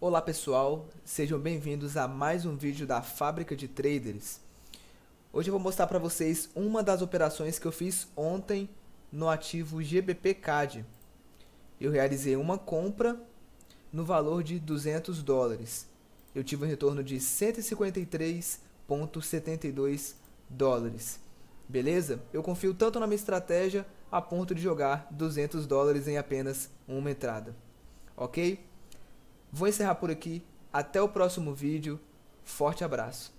Olá pessoal, sejam bem-vindos a mais um vídeo da Fábrica de Traders. Hoje eu vou mostrar para vocês uma das operações que eu fiz ontem no ativo GBP CAD. Eu realizei uma compra no valor de 200 dólares. Eu tive um retorno de 153,72 dólares. Beleza? Eu confio tanto na minha estratégia a ponto de jogar 200 dólares em apenas uma entrada. Ok? Vou encerrar por aqui. Até o próximo vídeo. Forte abraço.